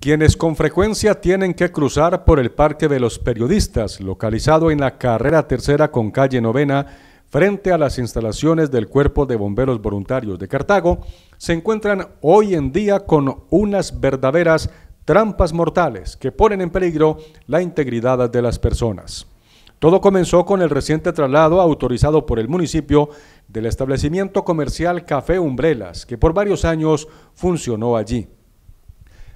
quienes con frecuencia tienen que cruzar por el Parque de los Periodistas, localizado en la carrera tercera con calle novena, frente a las instalaciones del Cuerpo de Bomberos Voluntarios de Cartago, se encuentran hoy en día con unas verdaderas trampas mortales que ponen en peligro la integridad de las personas. Todo comenzó con el reciente traslado autorizado por el municipio del establecimiento comercial Café Umbrelas, que por varios años funcionó allí.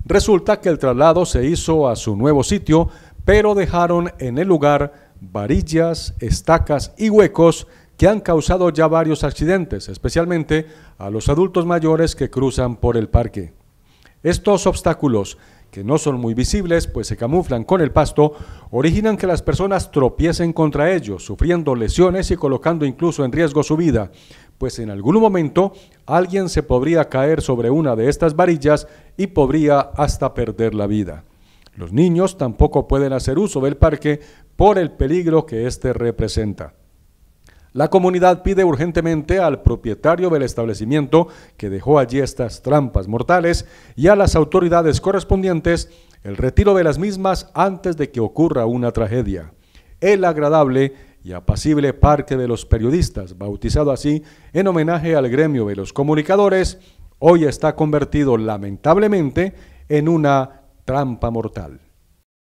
Resulta que el traslado se hizo a su nuevo sitio, pero dejaron en el lugar varillas, estacas y huecos que han causado ya varios accidentes, especialmente a los adultos mayores que cruzan por el parque. Estos obstáculos, que no son muy visibles, pues se camuflan con el pasto, originan que las personas tropiecen contra ellos, sufriendo lesiones y colocando incluso en riesgo su vida pues en algún momento alguien se podría caer sobre una de estas varillas y podría hasta perder la vida. Los niños tampoco pueden hacer uso del parque por el peligro que éste representa. La comunidad pide urgentemente al propietario del establecimiento que dejó allí estas trampas mortales y a las autoridades correspondientes el retiro de las mismas antes de que ocurra una tragedia. El agradable y apacible Parque de los Periodistas, bautizado así en homenaje al gremio de los comunicadores, hoy está convertido lamentablemente en una trampa mortal.